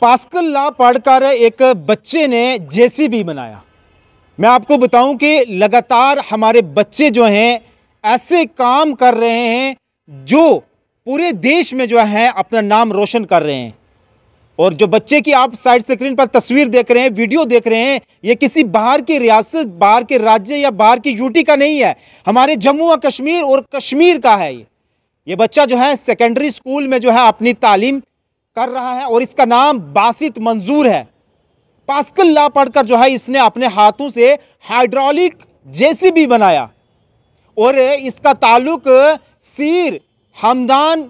pascal ला पढ़कर एक बच्चे ने जेसीबी बनाया मैं आपको बताऊं कि लगातार हमारे बच्चे जो हैं ऐसे काम कर रहे हैं जो पूरे देश में जो है अपना नाम रोशन कर रहे हैं और जो बच्चे की आप साइड स्क्रीन पर तस्वीर देख रहे हैं वीडियो देख रहे हैं ये किसी बाहर की रियासत बाहर के राज्य या बाहर की यूटी का नहीं है हमारे जम्मू और कश्मीर और कश्मीर का है ये ये बच्चा जो है सेकेंडरी स्कूल में जो है अपनी तालीम कर रहा है और इसका नाम बासित मंजूर है पास्कल ला पढ़कर जो है इसने अपने हाथों से हाइड्रोलिक जेसीबी बनाया और इसका ताल्लुक सीर हमदान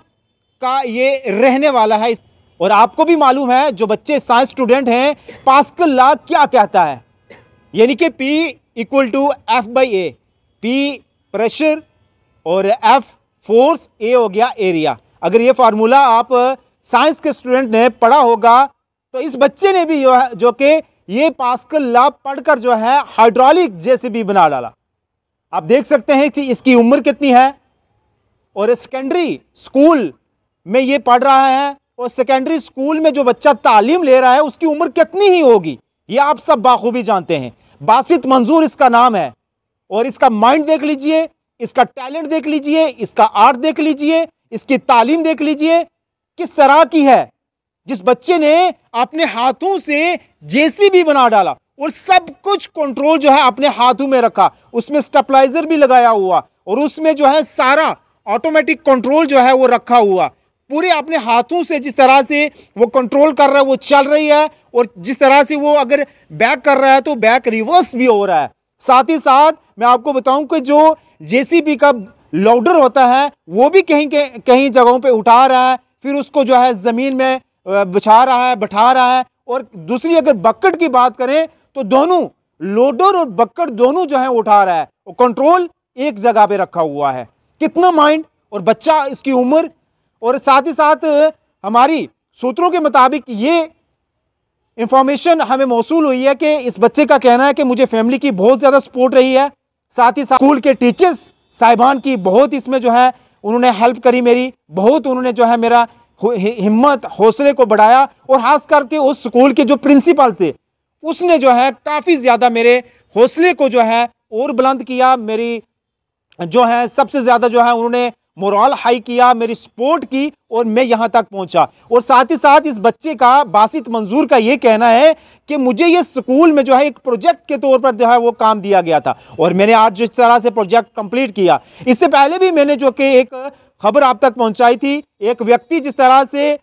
का ये रहने वाला है और आपको भी मालूम है जो बच्चे साइंस स्टूडेंट हैं पास्कल ला क्या कहता है यानी कि P equal to F by A P pressure और एफ फोर्स ए हो गया एरिया अगर ये फार्मूला आप साइंस के स्टूडेंट ने पढ़ा होगा तो इस बच्चे ने भी जो कि ये पास्कल लॉ पढ़कर जो है हाइड्रोलिक जैसे भी बना डाला आप देख सकते हैं कि इसकी उम्र कितनी है और सेकेंडरी स्कूल में ये पढ़ रहा है और सेकेंडरी स्कूल में जो बच्चा तालीम ले रहा है उसकी उम्र कितनी ही होगी ये आप सब बाखूबी जानते हैं बासित मंजूर इसका नाम है और इसका माइंड देख लीजिए इसका टैलेंट देख लीजिए इसका आर्ट देख लीजिए इसकी तालीम देख लीजिए किस तरह की है जिस बच्चे ने अपने हाथों से जेसीबी बना डाला और सब कुछ कंट्रोल जो है अपने हाथों में रखा उसमें स्टेपलाइजर भी लगाया हुआ और उसमें जो है सारा ऑटोमेटिक कंट्रोल जो है वो रखा हुआ पूरे अपने हाथों से जिस तरह से वो कंट्रोल कर रहा है वो चल रही है और जिस तरह से वो अगर बैक कर रहा है तो बैक रिवर्स भी हो रहा है साथ ही साथ मैं आपको बताऊं कि जो जेसीबी का लोडर होता है वो भी कहीं कहीं जगहों पे उठा रहा है फिर उसको जो है ज़मीन में बिछा रहा है बैठा रहा है और दूसरी अगर बकट की बात करें तो दोनों लोडर और बकट दोनों जो है उठा रहा है और कंट्रोल एक जगह पे रखा हुआ है कितना माइंड और बच्चा इसकी उम्र और साथ ही साथ हमारी सूत्रों के मुताबिक ये इंफॉर्मेशन हमें मौसू हुई है कि इस बच्चे का कहना है कि मुझे फैमिली की बहुत ज़्यादा सपोर्ट रही है साथ ही साथ स्कूल के टीचर्स साहिबान की बहुत इसमें जो है उन्होंने हेल्प करी मेरी बहुत उन्होंने जो है मेरा हिम्मत हौसले को बढ़ाया और खास करके उस स्कूल के जो प्रिंसिपल थे उसने जो है काफ़ी ज़्यादा मेरे हौसले को जो है और बुलंद किया मेरी जो है सबसे ज़्यादा जो है उन्होंने मोरल हाई किया मेरी सपोर्ट की और मैं यहाँ तक पहुँचा और साथ ही साथ इस बच्चे का बासित मंजूर का ये कहना है कि मुझे ये स्कूल में जो है एक प्रोजेक्ट के तौर पर जो है वो काम दिया गया था और मैंने आज जिस तरह से प्रोजेक्ट कंप्लीट किया इससे पहले भी मैंने जो कि एक खबर आप तक पहुँचाई थी एक व्यक्ति जिस तरह से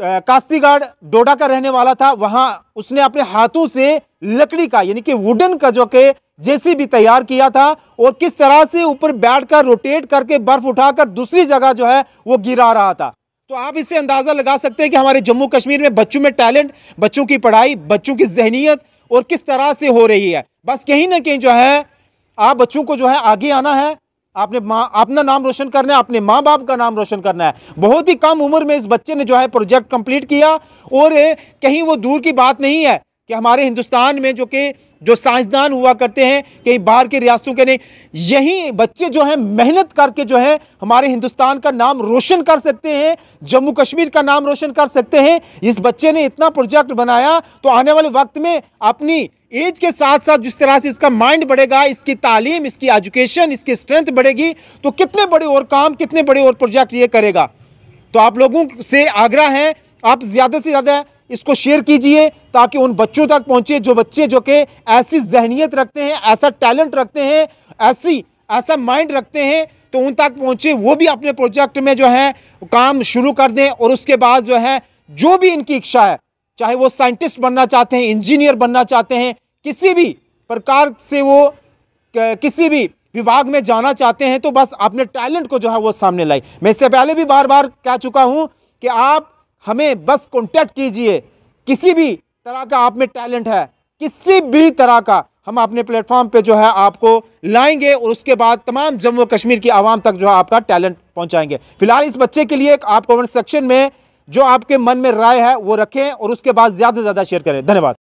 कास्तीगढ़ डोडा का रहने वाला था वहाँ उसने अपने हाथों से लकड़ी का यानी कि वुडन का जो कि जेसीबी तैयार किया था और किस तरह से ऊपर बैठकर रोटेट करके बर्फ उठाकर दूसरी जगह जो है वो गिरा रहा था तो आप इससे अंदाज़ा लगा सकते हैं कि हमारे जम्मू कश्मीर में बच्चों में टैलेंट बच्चों की पढ़ाई बच्चों की जहनीत और किस तरह से हो रही है बस कहीं ना कहीं जो है आप बच्चों को जो है आगे आना है आपने माँ अपना नाम रोशन करना है अपने माँ बाप का नाम रोशन करना है बहुत ही कम उम्र में इस बच्चे ने जो है प्रोजेक्ट कंप्लीट किया और कहीं वो दूर की बात नहीं है कि हमारे हिंदुस्तान में जो कि जो साइंसदान हुआ करते हैं कहीं बाहर के रियासतों के नहीं यही बच्चे जो हैं मेहनत करके जो है हमारे हिंदुस्तान का नाम रोशन कर सकते हैं जम्मू कश्मीर का नाम रोशन कर सकते हैं इस बच्चे ने इतना प्रोजेक्ट बनाया तो आने वाले वक्त में अपनी एज के साथ साथ जिस तरह से इसका माइंड बढ़ेगा इसकी तालीम इसकी एजुकेशन इसकी स्ट्रेंथ बढ़ेगी तो कितने बड़े और काम कितने बड़े और प्रोजेक्ट ये करेगा तो आप लोगों से आग्रह है आप ज़्यादा से ज़्यादा इसको शेयर कीजिए ताकि उन बच्चों तक पहुंचे जो बच्चे जो कि ऐसी जहनीत रखते हैं ऐसा टैलेंट रखते हैं ऐसी ऐसा माइंड रखते हैं तो उन तक पहुंचे वो भी अपने प्रोजेक्ट में जो है काम शुरू कर दें और उसके बाद जो है जो भी इनकी इच्छा है चाहे वो साइंटिस्ट बनना चाहते हैं इंजीनियर बनना चाहते हैं किसी भी प्रकार से वो किसी भी विभाग में जाना चाहते हैं तो बस अपने टैलेंट को जो है वो सामने लाई मैं इससे पहले भी बार बार कह चुका हूँ कि आप हमें बस कॉन्टैक्ट कीजिए किसी भी तरह का आप में टैलेंट है किसी भी तरह का हम अपने प्लेटफॉर्म पे जो है आपको लाएंगे और उसके बाद तमाम जम्मू कश्मीर की आवाम तक जो है आपका टैलेंट पहुंचाएंगे फिलहाल इस बच्चे के लिए आप कमेंट सेक्शन में जो आपके मन में राय है वो रखें और उसके बाद ज़्यादा से ज़्यादा शेयर करें धन्यवाद